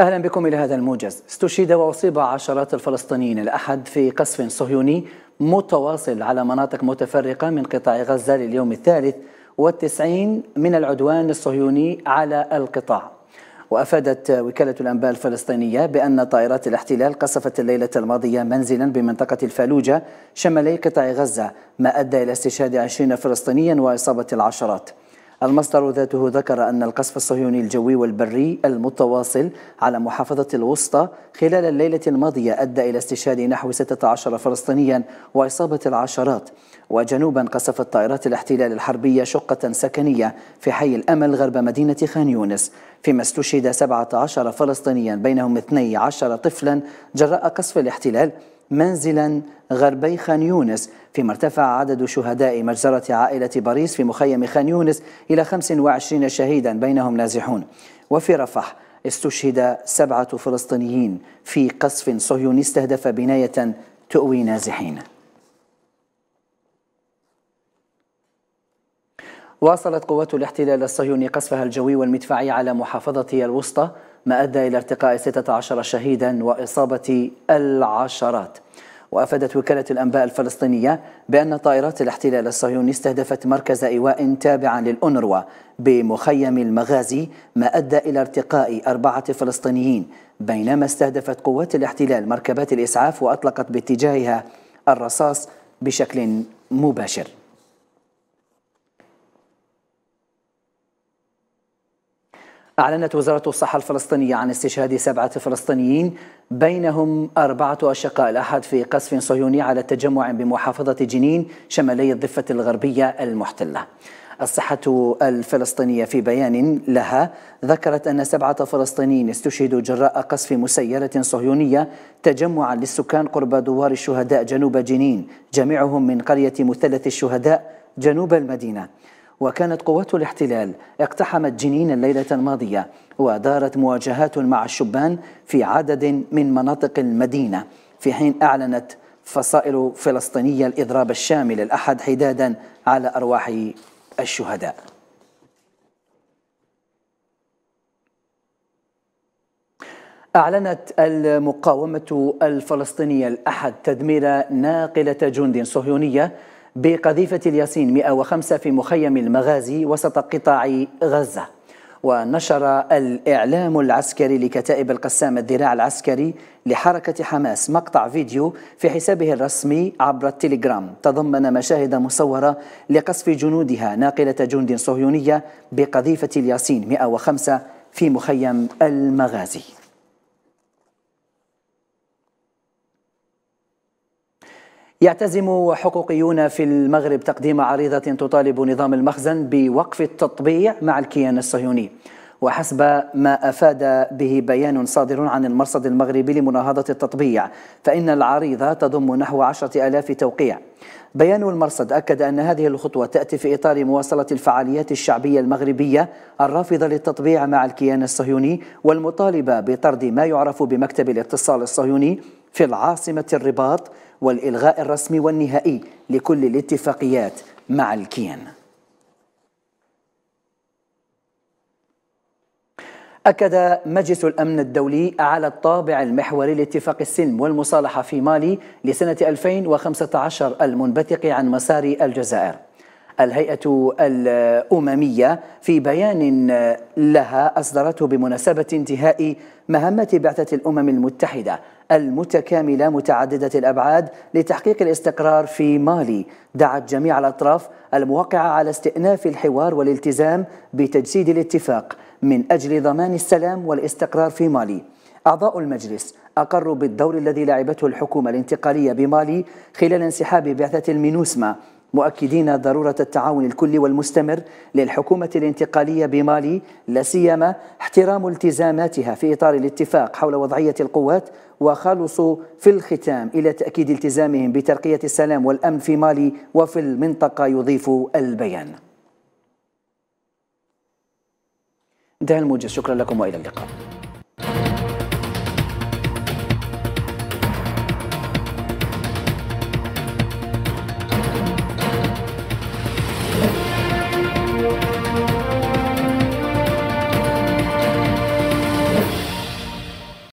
أهلا بكم إلى هذا الموجز استشهد وأصيب عشرات الفلسطينيين الأحد في قصف صهيوني متواصل على مناطق متفرقة من قطاع غزة لليوم الثالث والتسعين من العدوان الصهيوني على القطاع وأفادت وكالة الأنباء الفلسطينية بأن طائرات الاحتلال قصفت الليلة الماضية منزلا بمنطقة الفالوجة شمالي قطاع غزة ما أدى إلى استشهاد عشرين فلسطينيا وإصابة العشرات المصدر ذاته ذكر أن القصف الصهيوني الجوي والبري المتواصل على محافظة الوسطى خلال الليلة الماضية أدى إلى استشهاد نحو 16 فلسطينيا وإصابة العشرات وجنوبا قصفت طائرات الاحتلال الحربية شقة سكنية في حي الأمل غرب مدينة خان يونس فيما استشهد 17 فلسطينيا بينهم 12 طفلا جراء قصف الاحتلال منزلا غربي خان يونس فيما ارتفع عدد شهداء مجزرة عائلة باريس في مخيم خان يونس إلى 25 شهيدا بينهم نازحون وفي رفح استشهد سبعة فلسطينيين في قصف صهيوني استهدف بناية تؤوي نازحين واصلت قوات الاحتلال الصهيوني قصفها الجوي والمدفعي على محافظة الوسطى ما أدى إلى ارتقاء 16 شهيدا وإصابة العشرات وأفادت وكالة الأنباء الفلسطينية بأن طائرات الاحتلال الصهيوني استهدفت مركز إيواء تابعا للأونروا بمخيم المغازي ما أدى إلى ارتقاء أربعة فلسطينيين بينما استهدفت قوات الاحتلال مركبات الإسعاف وأطلقت باتجاهها الرصاص بشكل مباشر أعلنت وزارة الصحة الفلسطينية عن استشهاد سبعة فلسطينيين بينهم أربعة أشقاء الأحد في قصف صهيوني على تجمع بمحافظة جنين شمالي الضفة الغربية المحتلة الصحة الفلسطينية في بيان لها ذكرت أن سبعة فلسطينيين استشهدوا جراء قصف مسيرة صهيونية تجمعا للسكان قرب دوار الشهداء جنوب جنين جميعهم من قرية مثلث الشهداء جنوب المدينة وكانت قوات الاحتلال اقتحمت جنين الليلة الماضية ودارت مواجهات مع الشبان في عدد من مناطق المدينة في حين أعلنت فصائل فلسطينية الإضراب الشامل الأحد حدادا على أرواح الشهداء أعلنت المقاومة الفلسطينية الأحد تدمير ناقلة جند صهيونية بقذيفة الياسين 105 في مخيم المغازي وسط قطاع غزة ونشر الإعلام العسكري لكتائب القسام الذراع العسكري لحركة حماس مقطع فيديو في حسابه الرسمي عبر التليجرام تضمن مشاهد مصورة لقصف جنودها ناقلة جند صهيونية بقذيفة الياسين 105 في مخيم المغازي يعتزم حقوقيون في المغرب تقديم عريضة تطالب نظام المخزن بوقف التطبيع مع الكيان الصهيوني وحسب ما أفاد به بيان صادر عن المرصد المغربي لمناهضة التطبيع فإن العريضة تضم نحو عشرة ألاف توقيع بيان المرصد أكد أن هذه الخطوة تأتي في إطار مواصلة الفعاليات الشعبية المغربية الرافضة للتطبيع مع الكيان الصهيوني والمطالبة بطرد ما يعرف بمكتب الاتصال الصهيوني في العاصمة الرباط والإلغاء الرسمي والنهائي لكل الاتفاقيات مع الكيان أكد مجلس الأمن الدولي على الطابع المحوري لاتفاق السلم والمصالحة في مالي لسنة 2015 المنبثق عن مسار الجزائر الهيئة الأممية في بيان لها أصدرته بمناسبة انتهاء مهمة بعثة الأمم المتحدة المتكاملة متعددة الأبعاد لتحقيق الاستقرار في مالي دعت جميع الأطراف الموقعة على استئناف الحوار والالتزام بتجسيد الاتفاق من أجل ضمان السلام والاستقرار في مالي أعضاء المجلس أقروا بالدور الذي لعبته الحكومة الانتقالية بمالي خلال انسحاب بعثة المينوسما مؤكدين ضرورة التعاون الكلي والمستمر للحكومة الانتقالية بمالي لا سيما احترام التزاماتها في إطار الاتفاق حول وضعية القوات وخلصوا في الختام إلى تأكيد التزامهم بترقية السلام والأمن في مالي وفي المنطقة يضيف البيان انتهى الموجز شكرا لكم وإلى اللقاء